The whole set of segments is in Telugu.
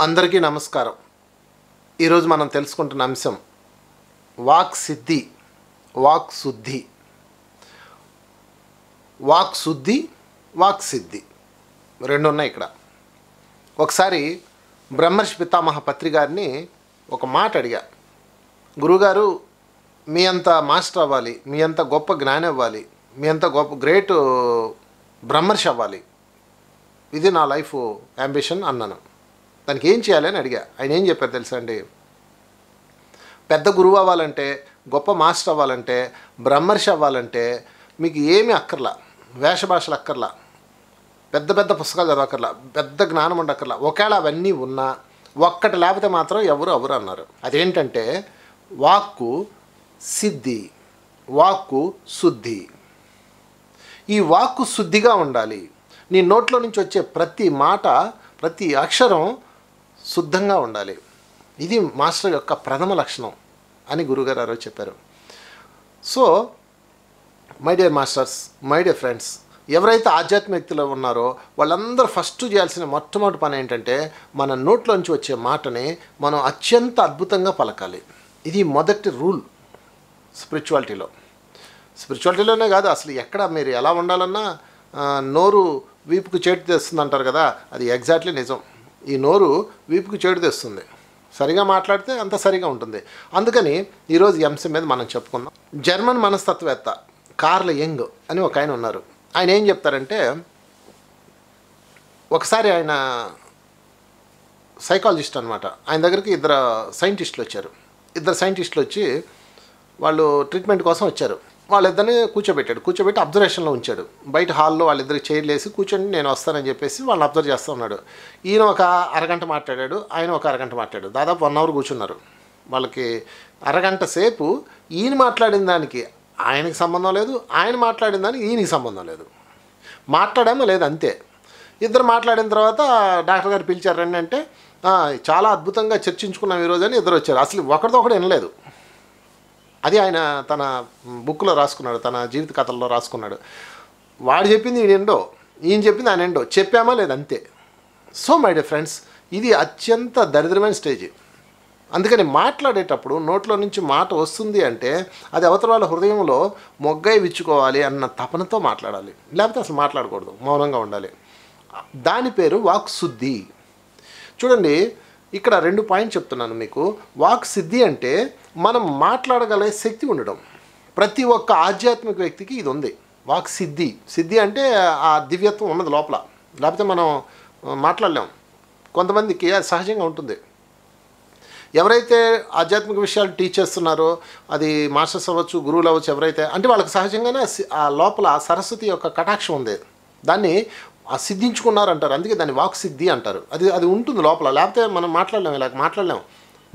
అందరికీ నమస్కారం ఈరోజు మనం తెలుసుకుంటున్న అంశం వాక్ సిద్ధి వాక్ శుద్ధి వాక్ శుద్ధి వాక్ సిద్ధి రెండు ఉన్నాయి ఇక్కడ ఒకసారి బ్రహ్మర్షి పితామహ పత్రి గారిని ఒక మాట అడిగారు గురుగారు మీ అంత మాస్టర్ అవ్వాలి మీ అంత గొప్ప జ్ఞానం అవ్వాలి మీ అంత గొప్ప గ్రేట్ బ్రహ్మర్షి అవ్వాలి ఇది నా లైఫ్ అంబిషన్ అన్నాను దానికి ఏం చేయాలి అని అడిగా ఆయన ఏం చెప్పారు తెలుసా అండి పెద్ద గురువు అవ్వాలంటే గొప్ప మాస్టర్ అవ్వాలంటే బ్రహ్మర్షి అవ్వాలంటే మీకు ఏమి అక్కర్లా వేషభాషలు అక్కర్లా పెద్ద పెద్ద పుస్తకాలు చదవక్కర్లా పెద్ద జ్ఞానం ఉండక్కర్లా ఒకవేళ అవన్నీ ఉన్నా ఒక్కటి లేకపోతే మాత్రం ఎవరు అవరు అన్నారు అదేంటంటే వాక్కు సిద్ధి వాక్కు శుద్ధి ఈ వాక్కు శుద్ధిగా ఉండాలి నీ నోట్లో నుంచి వచ్చే ప్రతి మాట ప్రతి అక్షరం శుద్ధంగా ఉండాలి ఇది మాస్టర్ యొక్క ప్రథమ లక్షణం అని గురుగారు చెప్పారు so my dear masters my dear friends ఎవరైతే ఆధ్యాత్మిక వ్యక్తులు ఉన్నారో వాళ్ళందరూ ఫస్ట్ చేయాల్సిన మొట్టమొదటి పని ఏంటంటే మన నోట్లోంచి వచ్చే మాటని మనం అత్యంత అద్భుతంగా పలకాలి ఇది మొదటి రూల్ స్పిరిచువాలిటీలో స్పిరిచువాలిటీలోనే కాదు అసలు ఎక్కడ మీరు ఎలా ఉండాలన్నా నోరు వీపుకు చేటు తెస్తుంది అంటారు కదా అది ఎగ్జాక్ట్లీ నిజం ఈ నోరు వీపుకు చేటు తెస్తుంది సరిగా మాట్లాడితే అంత సరిగా ఉంటుంది అందుకని ఈరోజు ఎంసీ మీద మనం చెప్పుకుందాం జర్మన్ మనస్తత్వవేత్త కార్ల యంగ్ అని ఒక ఆయన ఉన్నారు ఆయన ఏం చెప్తారంటే ఒకసారి ఆయన సైకాలజిస్ట్ అనమాట ఆయన దగ్గరికి ఇద్దరు సైంటిస్టులు వచ్చారు ఇద్దరు సైంటిస్టులు వచ్చి వాళ్ళు ట్రీట్మెంట్ కోసం వచ్చారు వాళ్ళిద్దరిని కూర్చోబెట్టాడు కూర్చోబెట్టి అబ్జర్వేషన్లో ఉంచాడు బయట హాల్లో వాళ్ళిద్దరికి చైర్లు వేసి కూర్చొని నేను వస్తానని చెప్పేసి వాళ్ళు అబ్జర్వ్ చేస్తూ ఉన్నాడు ఈయన ఒక అరగంట మాట్లాడాడు ఆయన ఒక అరగంట మాట్లాడాడు దాదాపు వన్ అవర్ కూర్చున్నారు వాళ్ళకి అరగంట సేపు ఈయన మాట్లాడిన దానికి ఆయనకి సంబంధం లేదు ఆయన మాట్లాడిన దానికి ఈయనకి సంబంధం లేదు మాట్లాడేమో లేదు అంతే ఇద్దరు మాట్లాడిన తర్వాత డాక్టర్ గారు పిలిచారు రండి అంటే చాలా అద్భుతంగా చర్చించుకున్నాం ఈరోజు అని ఇద్దరు వచ్చారు అసలు ఒకరితో ఒకటి వినలేదు అది ఆయన తన బుక్లో రాసుకున్నాడు తన జీవిత కథల్లో రాసుకున్నాడు వాడు చెప్పింది ఈయన ఎండో ఈయన చెప్పింది ఆయన ఎండో చెప్పామా లేదు అంతే సో మై డే ఫ్రెండ్స్ ఇది అత్యంత దరిద్రమైన స్టేజ్ అందుకని మాట్లాడేటప్పుడు నోట్లో నుంచి మాట వస్తుంది అంటే అది అవతల వాళ్ళ హృదయంలో మొగ్గై విచ్చుకోవాలి అన్న తపనతో మాట్లాడాలి లేకపోతే అసలు మాట్లాడకూడదు మౌనంగా ఉండాలి దాని పేరు శుద్ధి చూడండి ఇక్కడ రెండు పాయింట్ చెప్తున్నాను మీకు వాక్ సిద్ధి అంటే మనం మాట్లాడగలే శక్తి ఉండడం ప్రతి ఒక్క ఆధ్యాత్మిక వ్యక్తికి ఇది ఉంది వాక్ సిద్ధి సిద్ధి అంటే ఆ దివ్యత్వం ఉన్నది లోపల లేకపోతే మనం మాట్లాడలేం కొంతమందికి అది సహజంగా ఉంటుంది ఎవరైతే ఆధ్యాత్మిక విషయాలు చేస్తున్నారో అది మాస్టర్స్ అవ్వచ్చు గురువులు అవ్వచ్చు ఎవరైతే అంటే వాళ్ళకి సహజంగానే ఆ లోపల సరస్వతి యొక్క కటాక్షం ఉంది దాన్ని సిద్ధించుకున్నారు అంటారు అందుకే దాన్ని వాక్ సిద్ధి అంటారు అది అది ఉంటుంది లోపల లేకపోతే మనం మాట్లాడలేము ఇలా మాట్లాడలేము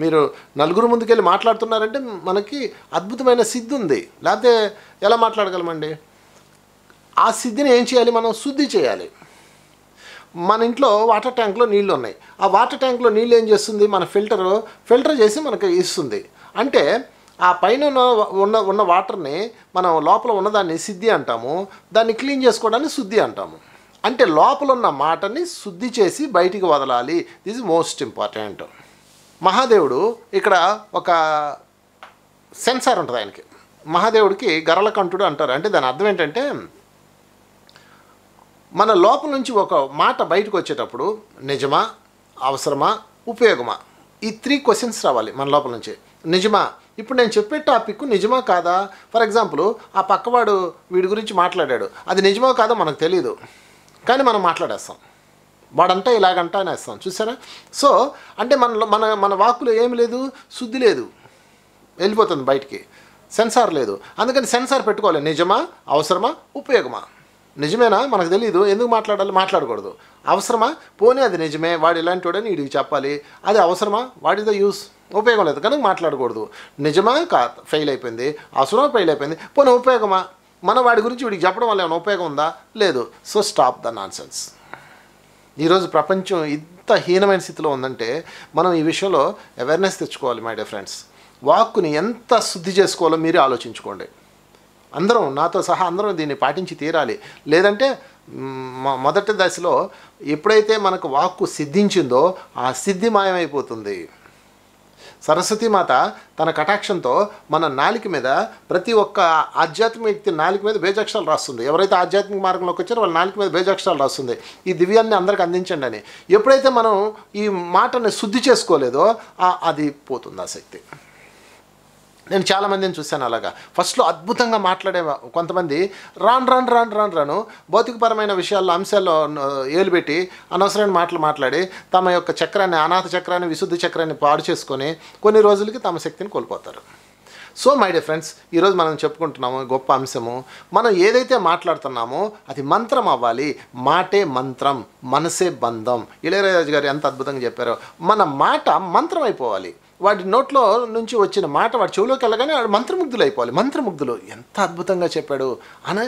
మీరు నలుగురు ముందుకెళ్ళి మాట్లాడుతున్నారంటే మనకి అద్భుతమైన సిద్ధి ఉంది లేకపోతే ఎలా మాట్లాడగలమండి ఆ సిద్ధిని ఏం చేయాలి మనం శుద్ధి చేయాలి మన ఇంట్లో వాటర్ ట్యాంక్లో నీళ్ళు ఉన్నాయి ఆ వాటర్ ట్యాంక్లో నీళ్ళు ఏం చేస్తుంది మన ఫిల్టర్ ఫిల్టర్ చేసి మనకు ఇస్తుంది అంటే ఆ పైన ఉన్న ఉన్న వాటర్ని మనం లోపల ఉన్నదాన్ని సిద్ధి అంటాము దాన్ని క్లీన్ చేసుకోవడాన్ని శుద్ధి అంటాము అంటే లోపల ఉన్న మాటని శుద్ధి చేసి బయటికి వదలాలి దిస్ మోస్ట్ ఇంపార్టెంట్ మహాదేవుడు ఇక్కడ ఒక సెన్సార్ ఉంటుంది ఆయనకి మహాదేవుడికి కంఠుడు అంటారు అంటే దాని అర్థం ఏంటంటే మన లోపల నుంచి ఒక మాట బయటకు వచ్చేటప్పుడు నిజమా అవసరమా ఉపయోగమా ఈ త్రీ క్వశ్చన్స్ రావాలి మన లోపల నుంచి నిజమా ఇప్పుడు నేను చెప్పే టాపిక్ నిజమా కాదా ఫర్ ఎగ్జాంపుల్ ఆ పక్కవాడు వీడి గురించి మాట్లాడాడు అది నిజమా కాదో మనకు తెలియదు కానీ మనం మాట్లాడేస్తాం వాడంటే అని వేస్తాం చూసారా సో అంటే మన మన మన వాక్కులో ఏమి లేదు శుద్ధి లేదు వెళ్ళిపోతుంది బయటికి సెన్సార్ లేదు అందుకని సెన్సార్ పెట్టుకోవాలి నిజమా అవసరమా ఉపయోగమా నిజమేనా మనకు తెలియదు ఎందుకు మాట్లాడాలి మాట్లాడకూడదు అవసరమా పోనీ అది నిజమే వాడు ఇలాంటి వాడని వీడికి చెప్పాలి అది అవసరమా వాట్ యూస్ ఉపయోగం లేదు కనుక మాట్లాడకూడదు నిజమా కా ఫెయిల్ అయిపోయింది అవసరమా ఫెయిల్ అయిపోయింది పోనీ ఉపయోగమా మన వాడి గురించి వీడికి చెప్పడం వల్ల ఏమైనా ఉపయోగం ఉందా లేదు so stop the nonsense ఈరోజు ప్రపంచం ఇంత హీనమైన స్థితిలో ఉందంటే మనం ఈ విషయంలో అవేర్నెస్ తెచ్చుకోవాలి మై డియర్ ఫ్రెండ్స్ వాక్కుని ఎంత శుద్ధి చేసుకోవాలో మీరే ఆలోచించుకోండి అందరం నాతో సహా అందరం దీన్ని పాటించి తీరాలి లేదంటే మొదటి దశలో ఎప్పుడైతే మనకు వాక్కు సిద్ధించిందో ఆ సిద్ధి మాయమైపోతుంది సరస్వతీమాత తన కటాక్షంతో మన నాలిక మీద ప్రతి ఒక్క ఆధ్యాత్మిక వ్యక్తి నాలిక మీద బేజాక్షరాలు రాస్తుంది ఎవరైతే ఆధ్యాత్మిక మార్గంలోకి వచ్చారో వాళ్ళ నాలిక మీద బేజాక్షరాలు రాస్తుంది ఈ దివ్యాన్ని అందరికి అందించండి అని ఎప్పుడైతే మనం ఈ మాటని శుద్ధి చేసుకోలేదో అది పోతుంది ఆ శక్తి నేను చాలామందిని చూశాను అలాగా ఫస్ట్లో అద్భుతంగా మాట్లాడే కొంతమంది రాను రాను రాను రాను రాను భౌతికపరమైన విషయాల్లో అంశాల్లో పెట్టి అనవసరమైన మాటలు మాట్లాడి తమ యొక్క చక్రాన్ని అనాథ చక్రాన్ని విశుద్ధ చక్రాన్ని పాడు చేసుకొని కొన్ని రోజులకి తమ శక్తిని కోల్పోతారు సో మై డియర్ ఫ్రెండ్స్ ఈరోజు మనం చెప్పుకుంటున్నాము గొప్ప అంశము మనం ఏదైతే మాట్లాడుతున్నామో అది మంత్రం అవ్వాలి మాటే మంత్రం మనసే బంధం ఇళయరాజు గారు ఎంత అద్భుతంగా చెప్పారో మన మాట మంత్రం అయిపోవాలి వాడి నోట్లో నుంచి వచ్చిన మాట వాడి చెవిలోకి వెళ్ళగానే వాడు మంత్రముగ్ధులు అయిపోవాలి మంత్రముగ్ధులు ఎంత అద్భుతంగా చెప్పాడు అని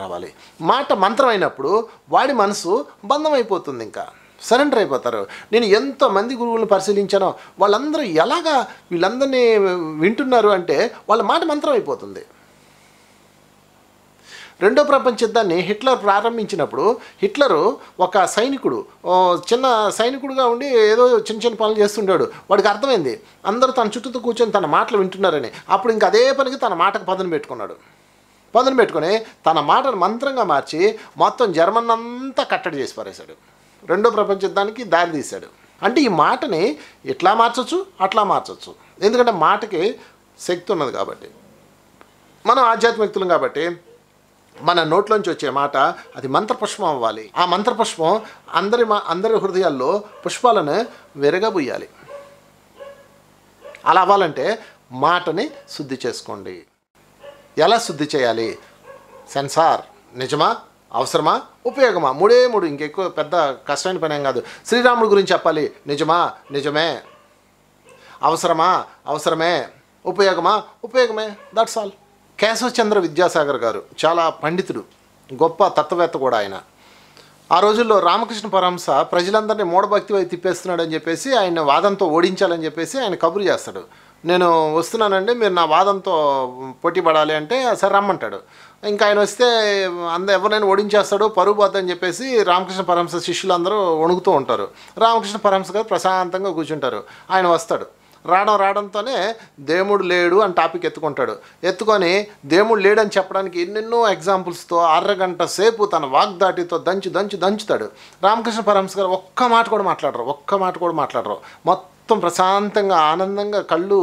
రావాలి మాట అయినప్పుడు వాడి మనసు బంధం అయిపోతుంది ఇంకా సరెండర్ అయిపోతారు నేను ఎంతోమంది గురువులను పరిశీలించానో వాళ్ళందరూ ఎలాగా వీళ్ళందరినీ వింటున్నారు అంటే వాళ్ళ మాట మంత్రం అయిపోతుంది రెండో ప్రపంచ యుద్ధాన్ని హిట్లర్ ప్రారంభించినప్పుడు హిట్లరు ఒక సైనికుడు చిన్న సైనికుడుగా ఉండి ఏదో చిన్న చిన్న పనులు చేస్తుంటాడు వాడికి అర్థమైంది అందరూ తన చుట్టూతో కూర్చొని తన మాటలు వింటున్నారని అప్పుడు ఇంక అదే పనికి తన మాటకు పదను పెట్టుకున్నాడు పదను పెట్టుకొని తన మాటను మంత్రంగా మార్చి మొత్తం జర్మన్ అంతా కట్టడి చేసి పారేశాడు రెండో ప్రపంచ యుద్ధానికి దారి తీశాడు అంటే ఈ మాటని ఎట్లా మార్చవచ్చు అట్లా మార్చవచ్చు ఎందుకంటే మాటకి శక్తి ఉన్నది కాబట్టి మనం ఆధ్యాత్మికులం కాబట్టి మన నోట్లోంచి వచ్చే మాట అది మంత్రపుష్పం అవ్వాలి ఆ మంత్రపుష్పం అందరి మా అందరి హృదయాల్లో పుష్పాలను విరగబుయ్యాలి అలా అవ్వాలంటే మాటని శుద్ధి చేసుకోండి ఎలా శుద్ధి చేయాలి సెన్సార్ నిజమా అవసరమా ఉపయోగమా మూడే మూడు ఇంకెక్కువ పెద్ద కష్టమైన పని ఏం కాదు శ్రీరాముడి గురించి చెప్పాలి నిజమా నిజమే అవసరమా అవసరమే ఉపయోగమా ఉపయోగమే దట్స్ ఆల్ కేశవచంద్ర విద్యాసాగర్ గారు చాలా పండితుడు గొప్ప తత్వవేత్త కూడా ఆయన ఆ రోజుల్లో రామకృష్ణ పరహంస ప్రజలందరినీ మూఢభక్తి వైపు తిప్పేస్తున్నాడని చెప్పేసి ఆయన వాదంతో ఓడించాలని చెప్పేసి ఆయన కబురు చేస్తాడు నేను వస్తున్నానండి మీరు నా వాదంతో పోటీ పడాలి అంటే సరే రమ్మంటాడు ఇంకా ఆయన వస్తే అంద ఎవరినైనా ఓడించేస్తాడు పరుగు అని చెప్పేసి రామకృష్ణ పరహంస శిష్యులందరూ వణుకుతూ ఉంటారు రామకృష్ణ పరహంస గారు ప్రశాంతంగా కూర్చుంటారు ఆయన వస్తాడు రావడం రావడంతోనే దేవుడు లేడు అని టాపిక్ ఎత్తుకుంటాడు ఎత్తుకొని దేవుడు లేడని చెప్పడానికి ఎన్నెన్నో ఎగ్జాంపుల్స్తో అరగంట సేపు తన వాగ్దాటితో దంచి దంచి దంచుతాడు రామకృష్ణ పరమస్ గారు ఒక్క మాట కూడా మాట్లాడరు ఒక్క మాట కూడా మాట్లాడరు మొత్తం ప్రశాంతంగా ఆనందంగా కళ్ళు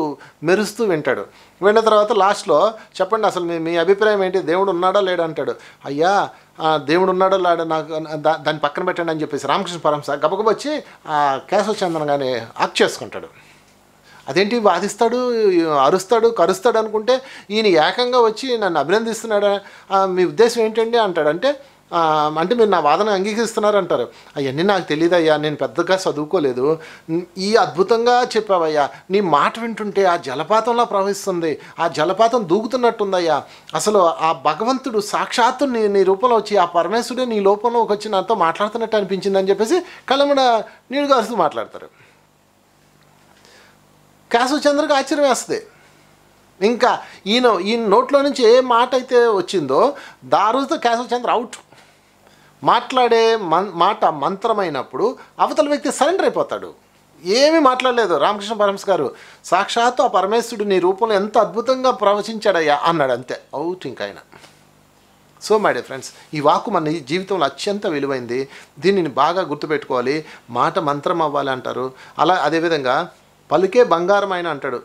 మెరుస్తూ వింటాడు విన్న తర్వాత లాస్ట్లో చెప్పండి అసలు మీ మీ అభిప్రాయం ఏంటి దేవుడు ఉన్నాడా లేడా అంటాడు అయ్యా దేవుడు ఉన్నాడో లేడా నాకు దాన్ని పక్కన పెట్టండి అని చెప్పేసి రామకృష్ణ పరమస గబగబొచ్చి ఆ కేశవ చందన్ గాని ఆక్ చేసుకుంటాడు అదేంటి వాదిస్తాడు అరుస్తాడు కరుస్తాడు అనుకుంటే ఈయన ఏకంగా వచ్చి నన్ను అభినందిస్తున్నాడా మీ ఉద్దేశం ఏంటండి అంటాడు అంటే అంటే మీరు నా వాదన అంగీకరిస్తున్నారు అంటారు అవన్నీ నాకు తెలియదు అయ్యా నేను పెద్దగా చదువుకోలేదు ఈ అద్భుతంగా చెప్పావయ్యా నీ మాట వింటుంటే ఆ జలపాతంలా ప్రవహిస్తుంది ఆ జలపాతం దూకుతున్నట్టుందయ్యా అసలు ఆ భగవంతుడు సాక్షాత్తు నీ నీ రూపంలో వచ్చి ఆ పరమేశ్వరుడే నీ లోపంలోకి వచ్చి నాతో మాట్లాడుతున్నట్టు అనిపించిందని చెప్పేసి కలమడ నీడుగా గారుస్తూ మాట్లాడతారు చంద్రకి ఆశ్చర్యం వేస్తుంది ఇంకా ఈయన ఈయన నోట్లో నుంచి ఏ మాట అయితే వచ్చిందో దారుతో చంద్ర అవుట్ మాట్లాడే మన్ మాట మంత్రమైనప్పుడు అవతల వ్యక్తి సరెండర్ అయిపోతాడు ఏమీ మాట్లాడలేదు రామకృష్ణ పరమస్ గారు సాక్షాత్తు ఆ పరమేశ్వరుడు నీ రూపంలో ఎంత అద్భుతంగా ప్రవచించాడయ్యా అన్నాడు అంతే అవుట్ ఇంక ఆయన సో మై డే ఫ్రెండ్స్ ఈ వాకు మన జీవితంలో అత్యంత విలువైంది దీనిని బాగా గుర్తుపెట్టుకోవాలి మాట మంత్రం అవ్వాలి అంటారు అలా అదేవిధంగా పలుకే బంగారం అయిన అంటాడు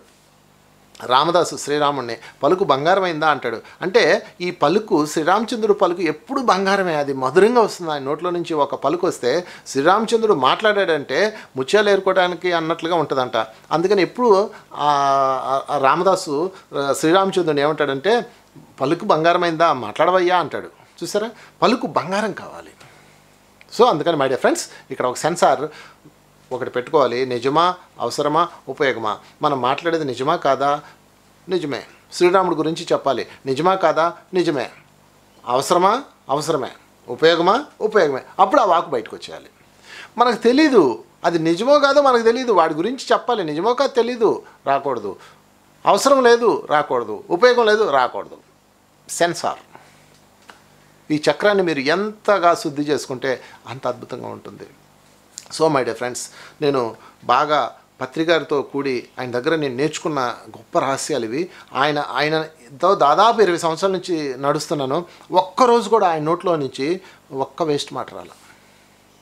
రామదాసు శ్రీరాముణ్ణి పలుకు బంగారమైందా అంటాడు అంటే ఈ పలుకు శ్రీరామచంద్రుడు పలుకు ఎప్పుడు బంగారమే అది మధురంగా వస్తుంది ఆయన నోట్లో నుంచి ఒక పలుకు వస్తే శ్రీరామచంద్రుడు మాట్లాడాడంటే ముత్యాలు ఏర్కోవడానికి అన్నట్లుగా ఉంటుందంట అందుకని ఎప్పుడు రామదాసు శ్రీరామచంద్రుడు ఏమంటాడంటే పలుకు బంగారమైందా మాట్లాడవయ్యా అంటాడు చూసారా పలుకు బంగారం కావాలి సో అందుకని మై డియర్ ఫ్రెండ్స్ ఇక్కడ ఒక సెన్సార్ ఒకటి పెట్టుకోవాలి నిజమా అవసరమా ఉపయోగమా మనం మాట్లాడేది నిజమా కాదా నిజమే శ్రీరాముడి గురించి చెప్పాలి నిజమా కాదా నిజమే అవసరమా అవసరమే ఉపయోగమా ఉపయోగమే అప్పుడు ఆ వాకు బయటకు వచ్చేయాలి మనకు తెలీదు అది నిజమో కాదో మనకు తెలియదు వాడి గురించి చెప్పాలి నిజమో కాదు తెలీదు రాకూడదు అవసరం లేదు రాకూడదు ఉపయోగం లేదు రాకూడదు సెన్సార్ ఈ చక్రాన్ని మీరు ఎంతగా శుద్ధి చేసుకుంటే అంత అద్భుతంగా ఉంటుంది సో మై డియర్ ఫ్రెండ్స్ నేను బాగా పత్రికారితో కూడి ఆయన దగ్గర నేను నేర్చుకున్న గొప్ప రహస్యాలు ఇవి ఆయన ఆయనతో దాదాపు ఇరవై సంవత్సరాల నుంచి నడుస్తున్నాను ఒక్కరోజు కూడా ఆయన నోట్లో నుంచి ఒక్క వేస్ట్ మాట రాల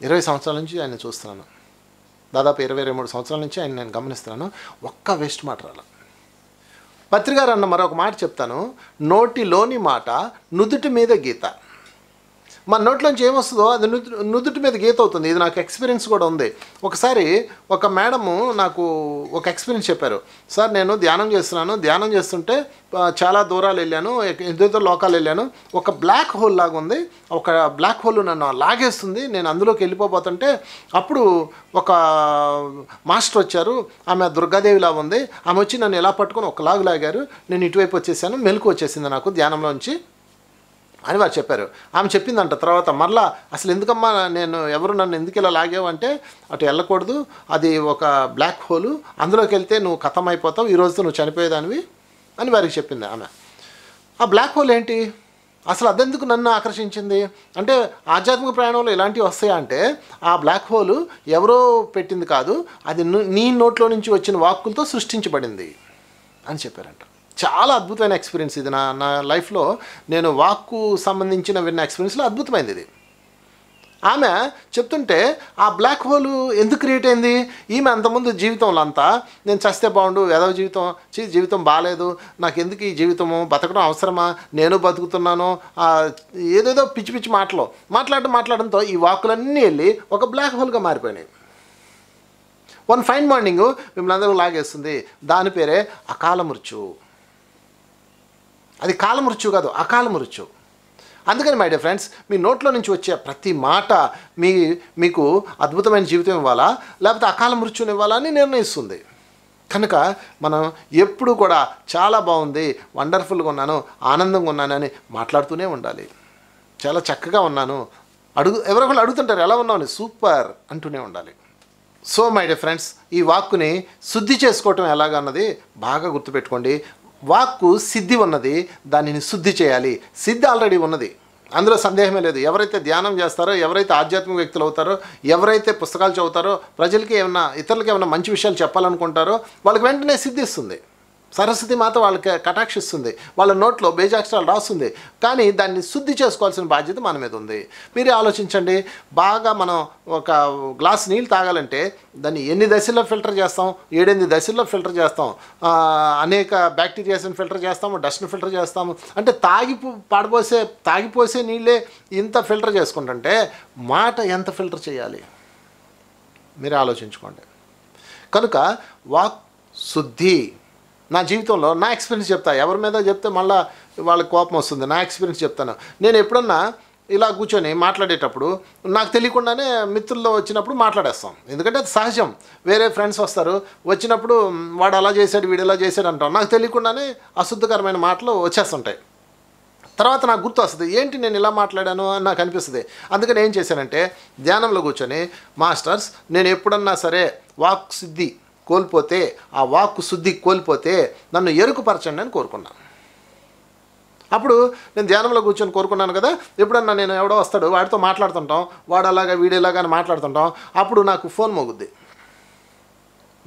ఇరవై సంవత్సరాల నుంచి ఆయన చూస్తున్నాను దాదాపు ఇరవై ఇరవై మూడు సంవత్సరాల నుంచి ఆయన నేను గమనిస్తున్నాను ఒక్క వేస్ట్ మాట రాల పత్రికారు అన్న మరొక మాట చెప్తాను నోటిలోని మాట నుదుటి మీద గీత మన నోట్లోంచి ఏమొస్తుందో అది నుదుటి మీద గీత అవుతుంది ఇది నాకు ఎక్స్పీరియన్స్ కూడా ఉంది ఒకసారి ఒక మేడము నాకు ఒక ఎక్స్పీరియన్స్ చెప్పారు సార్ నేను ధ్యానం చేస్తున్నాను ధ్యానం చేస్తుంటే చాలా దూరాలు వెళ్ళాను ఎదురుతో లోకాలు వెళ్ళాను ఒక బ్లాక్ హోల్ లాగా ఉంది ఒక బ్లాక్ హోల్ నన్ను లాగేస్తుంది నేను అందులోకి వెళ్ళిపోబోతుంటే అప్పుడు ఒక మాస్టర్ వచ్చారు ఆమె దుర్గాదేవిలా ఉంది ఆమె వచ్చి నన్ను ఎలా పట్టుకొని లాగు లాగారు నేను ఇటువైపు వచ్చేసాను మెలకు వచ్చేసింది నాకు ధ్యానంలోంచి అని వారు చెప్పారు ఆమె చెప్పిందంట తర్వాత మరలా అసలు ఎందుకమ్మా నేను ఎవరు నన్ను ఎందుకు ఇలా లాగావు అంటే అటు వెళ్ళకూడదు అది ఒక బ్లాక్ హోలు అందులోకి వెళ్తే నువ్వు కథం అయిపోతావు ఈరోజుతో నువ్వు చనిపోయేదానివి అని వారికి చెప్పింది ఆమె ఆ బ్లాక్ హోల్ ఏంటి అసలు అదెందుకు నన్ను ఆకర్షించింది అంటే ఆధ్యాత్మిక ప్రయాణంలో ఇలాంటివి వస్తాయా అంటే ఆ బ్లాక్ హోల్ ఎవరో పెట్టింది కాదు అది నీ నోట్లో నుంచి వచ్చిన వాక్కులతో సృష్టించబడింది అని చెప్పారంట చాలా అద్భుతమైన ఎక్స్పీరియన్స్ ఇది నా నా లైఫ్లో నేను వాక్కు సంబంధించిన విన్న ఎక్స్పీరియన్స్లో అద్భుతమైనది ఇది ఆమె చెప్తుంటే ఆ బ్లాక్ హోల్ ఎందుకు క్రియేట్ అయింది ఈమె అంతకుముందు జీవితంలో అంతా నేను చస్తే బాగుండు ఏదో జీవితం చీ జీవితం బాగాలేదు నాకు ఎందుకు ఈ జీవితము బతకడం అవసరమా నేను బతుకుతున్నాను ఏదేదో పిచ్చి పిచ్చి మాటలు మాట్లాడడం మాట్లాడడంతో ఈ వాకులన్నీ వెళ్ళి ఒక బ్లాక్ హోల్గా మారిపోయినాయి వన్ ఫైన్ మార్నింగ్ మిమ్మల్ని అందరూ లాగేస్తుంది దాని పేరే అకాల మృత్యు అది కాల మృత్యు కాదు అకాల మృత్యు అందుకని మై డియర్ ఫ్రెండ్స్ మీ నోట్లో నుంచి వచ్చే ప్రతి మాట మీ మీకు అద్భుతమైన జీవితం ఇవ్వాలా లేకపోతే అకాల మృత్యుని ఇవ్వాలా అని నిర్ణయిస్తుంది కనుక మనం ఎప్పుడు కూడా చాలా బాగుంది వండర్ఫుల్గా ఉన్నాను ఆనందంగా ఉన్నానని మాట్లాడుతూనే ఉండాలి చాలా చక్కగా ఉన్నాను అడుగు ఎవరొకరు అడుగుతుంటారు ఎలా ఉన్నావు సూపర్ అంటూనే ఉండాలి సో మై డియర్ ఫ్రెండ్స్ ఈ వాక్కుని శుద్ధి చేసుకోవటం ఎలాగన్నది బాగా గుర్తుపెట్టుకోండి వాక్కు సిద్ధి ఉన్నది దానిని శుద్ధి చేయాలి సిద్ధి ఆల్రెడీ ఉన్నది అందులో సందేహమే లేదు ఎవరైతే ధ్యానం చేస్తారో ఎవరైతే ఆధ్యాత్మిక వ్యక్తులు అవుతారో ఎవరైతే పుస్తకాలు చదువుతారో ప్రజలకి ఏమైనా ఇతరులకి ఏమైనా మంచి విషయాలు చెప్పాలనుకుంటారో వాళ్ళకి వెంటనే సిద్ధిస్తుంది సరస్వతి మాత వాళ్ళకి కటాక్షిస్తుంది వాళ్ళ నోట్లో బేజాక్షరాలు రాస్తుంది కానీ దాన్ని శుద్ధి చేసుకోవాల్సిన బాధ్యత మన మీద ఉంది మీరు ఆలోచించండి బాగా మనం ఒక గ్లాస్ నీళ్ళు తాగాలంటే దాన్ని ఎన్ని దశల్లో ఫిల్టర్ చేస్తాం ఏడెనిమిది దశల్లో ఫిల్టర్ చేస్తాం అనేక బ్యాక్టీరియాస్ని ఫిల్టర్ చేస్తాము డస్ట్ని ఫిల్టర్ చేస్తాము అంటే తాగి పాడిపోసే తాగిపోసే నీళ్ళే ఇంత ఫిల్టర్ చేసుకుంటుంటే మాట ఎంత ఫిల్టర్ చేయాలి మీరు ఆలోచించుకోండి కనుక వాక్ శుద్ధి నా జీవితంలో నా ఎక్స్పీరియన్స్ చెప్తా ఎవరి మీద చెప్తే మళ్ళీ వాళ్ళకి కోపం వస్తుంది నా ఎక్స్పీరియన్స్ చెప్తాను నేను ఎప్పుడన్నా ఇలా కూర్చొని మాట్లాడేటప్పుడు నాకు తెలియకుండానే మిత్రుల్లో వచ్చినప్పుడు మాట్లాడేస్తాం ఎందుకంటే అది సహజం వేరే ఫ్రెండ్స్ వస్తారు వచ్చినప్పుడు వాడు అలా చేశాడు వీడు ఇలా చేశాడు అంటాం నాకు తెలియకుండానే అశుద్ధకరమైన మాటలు వచ్చేస్తుంటాయి తర్వాత నాకు గుర్తు వస్తుంది ఏంటి నేను ఇలా మాట్లాడాను అని నాకు అనిపిస్తుంది అందుకని ఏం చేశానంటే ధ్యానంలో కూర్చొని మాస్టర్స్ నేను ఎప్పుడన్నా సరే వాక్ సిద్ధి కోల్పోతే ఆ వాక్కు శుద్ధి కోల్పోతే నన్ను ఎరుకుపరచండి అని కోరుకున్నాను అప్పుడు నేను ధ్యానంలో కూర్చొని కోరుకున్నాను కదా ఎప్పుడన్నా నేను ఎవడో వస్తాడు వాడితో మాట్లాడుతుంటాం వాడు అలాగా వీడేలాగా మాట్లాడుతుంటాం అప్పుడు నాకు ఫోన్ మోగుద్ది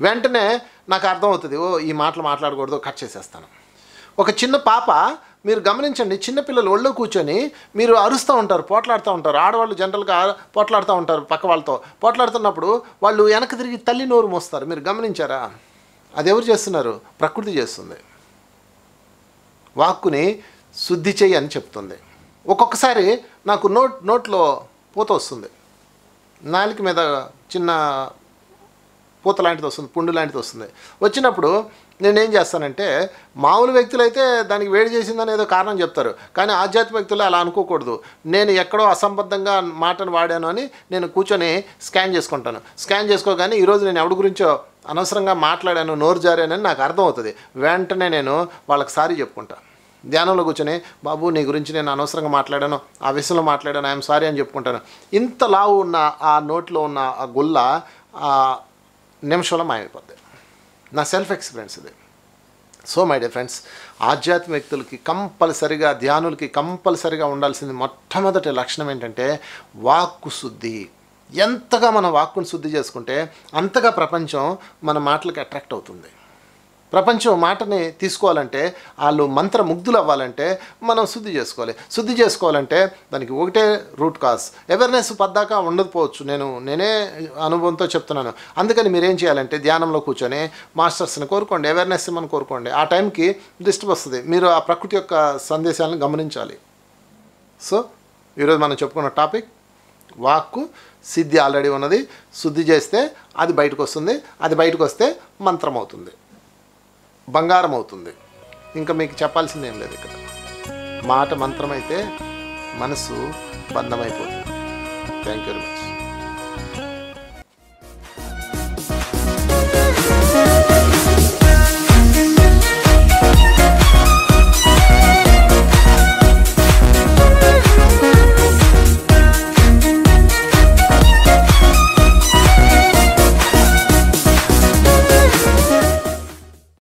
వెంటనే నాకు అర్థమవుతుంది ఓ ఈ మాటలు మాట్లాడకూడదు కట్ చేసేస్తాను ఒక చిన్న పాప మీరు గమనించండి చిన్నపిల్లలు ఒళ్ళో కూర్చొని మీరు అరుస్తూ ఉంటారు పోట్లాడుతూ ఉంటారు ఆడవాళ్ళు జనరల్గా పోట్లాడుతూ ఉంటారు పక్క వాళ్ళతో పోట్లాడుతున్నప్పుడు వాళ్ళు వెనక తిరిగి తల్లి నోరు మోస్తారు మీరు గమనించారా అది ఎవరు చేస్తున్నారు ప్రకృతి చేస్తుంది వాక్కుని శుద్ధి చేయి అని చెప్తుంది ఒక్కొక్కసారి నాకు నోట్ నోట్లో పూత వస్తుంది నాలిక మీద చిన్న పూత లాంటిది వస్తుంది పుండు లాంటిది వస్తుంది వచ్చినప్పుడు నేనేం చేస్తానంటే మామూలు వ్యక్తులైతే దానికి వేడి చేసిందని ఏదో కారణం చెప్తారు కానీ ఆధ్యాత్మిక వ్యక్తులు అలా అనుకోకూడదు నేను ఎక్కడో అసంబద్ధంగా మాటను వాడాను అని నేను కూర్చొని స్కాన్ చేసుకుంటాను స్కాన్ చేసుకోగానే ఈరోజు నేను ఎవడి గురించో అనవసరంగా మాట్లాడాను నోరు జారానని నాకు అర్థమవుతుంది వెంటనే నేను వాళ్ళకి సారీ చెప్పుకుంటాను ధ్యానంలో కూర్చొని బాబు నీ గురించి నేను అనవసరంగా మాట్లాడాను ఆ విషయంలో మాట్లాడాను ఐఎమ్ సారీ అని చెప్పుకుంటాను ఇంత లావు ఉన్న ఆ నోట్లో ఉన్న ఆ గుల్ల నిమిషంలో మాయమైపోద్ది నా సెల్ఫ్ ఎక్స్పీరియన్స్ ఇది సో మై డియర్ ఫ్రెండ్స్ ఆధ్యాత్మికతలకి వ్యక్తులకి కంపల్సరిగా ధ్యానులకి కంపల్సరిగా ఉండాల్సింది మొట్టమొదటి లక్షణం ఏంటంటే వాక్కు శుద్ధి ఎంతగా మనం వాక్కును శుద్ధి చేసుకుంటే అంతగా ప్రపంచం మన మాటలకి అట్రాక్ట్ అవుతుంది ప్రపంచం మాటని తీసుకోవాలంటే వాళ్ళు మంత్రముగ్ధులు అవ్వాలంటే మనం శుద్ధి చేసుకోవాలి శుద్ధి చేసుకోవాలంటే దానికి ఒకటే రూట్ కాజ్ అవేర్నెస్ పద్దాకా ఉండకపోవచ్చు నేను నేనే అనుభవంతో చెప్తున్నాను అందుకని మీరేం చేయాలంటే ధ్యానంలో కూర్చొని మాస్టర్స్ని కోరుకోండి అవేర్నెస్ మనం కోరుకోండి ఆ టైంకి డిస్టర్బ్ వస్తుంది మీరు ఆ ప్రకృతి యొక్క సందేశాలను గమనించాలి సో ఈరోజు మనం చెప్పుకున్న టాపిక్ వాక్కు సిద్ధి ఆల్రెడీ ఉన్నది శుద్ధి చేస్తే అది బయటకు వస్తుంది అది బయటకు వస్తే మంత్రం అవుతుంది బంగారం అవుతుంది ఇంకా మీకు చెప్పాల్సింది ఏం లేదు ఇక్కడ మాట మంత్రమైతే మనసు బంధమైపోతుంది థ్యాంక్ యూ వెరీ మచ్